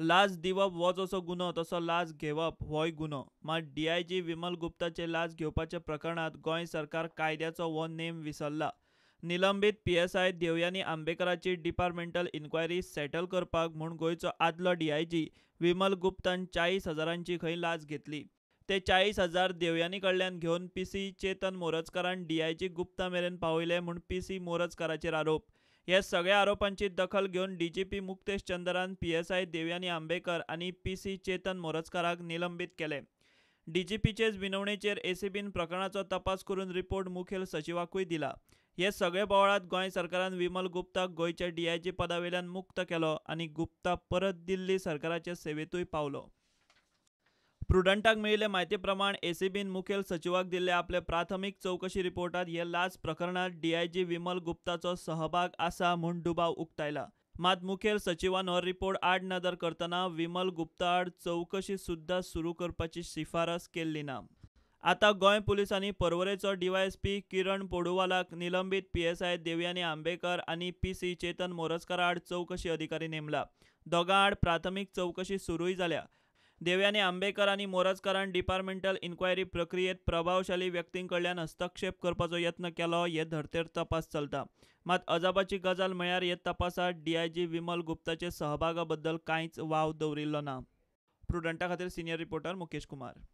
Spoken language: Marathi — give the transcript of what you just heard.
लाज दिवप हो जसो असो गुन्हो तसो लाज घेवप होय गुन्हो मात डी आय जी विमल गुप्ताचे लाज घेवपाच्या प्रकरणात गोंय सरकार कायद्याचो हो नेम विसरला निलंबित पी एस आय देवयानी आंबेकराची डिपार्टमेंटल इन्क्वायरी सेटल करपाक म्हूण गोंयचो आदलो डी आय जी विमल गुप्तान चाळीस हजारांची खंय लाज घेतली ते चाळीस हजार देवयानी कडल्यान घेऊन पी सी चेतन मोरजकारान डी आय जी गुप्ता मेरेन पावयले म्हूण पी सी मोरजकाराचेर आरोप या सगळ्या आरोपांची दखल घेऊन डीजीपी मुक्तेश चंद्रान P S I Devyani Ambekar आणि पी सी चेतन मोरजकाराक निलंबित केले डीजीपीचेच विनवणेचे एसीबीन प्रकरणाचा तपास करून रिपोर्ट मुखेल सचिवाकूय दिला हे सगळे बोवाळात गोंय सरकारान विमल गुप्ताक गोंयच्या डीआयजी पदावेल्यान मुक्त केलो आणि गुप्ता परत दिल्ली सरकाराचे सेवेतूय पावलो प्रुडंटाक मेळिल्ले म्हायती प्रमाण एसीबीन मुखेल सचिवाक दिल्ले आपले प्राथमीक चौकशी रिपोर्टात हे लाच प्रकरणांत डीआयजी विमल गुप्ताचो सहभाग असा म्हणून दुबाव उक्तायला मात मुखेल सचिवान हो रिपोर्ट आड नदर करतना विमल गुप्ता आड चवकशी सुद्दां सुरू करपाची शिफारस केल्ली ना आतां गोंय पुलिसांनी पर्वरेचो डीवायएसपी किरण पोडुवालाक निलंबित पीएसआय देवयानी आंबेकर आणि पी सी चेतन मोरजकारा आड चौकशी अधिकारी नेमला दोगां आड प्राथमीक चवकशी सुरूय जाल्या देवयाने आंबेकर आणि मोरजकारान डिपार्टमेंटल इन्क्वायरी प्रक्रियेत प्रभावशाली व्यक्तींकडल्यान हस्तक्षेप करपाचो यत्न केलो हे धर्तेर तपास चलता मात अजापाची गजाल म्हळ्यार हे तपासात डीआयजी विमल गुप्ताचे सहभागाबद्दल काहीच कांयच वाव दवरिल्लो ना प्रुडंटा खातीर सिनियर रिपोर्टर मुकेश कुमार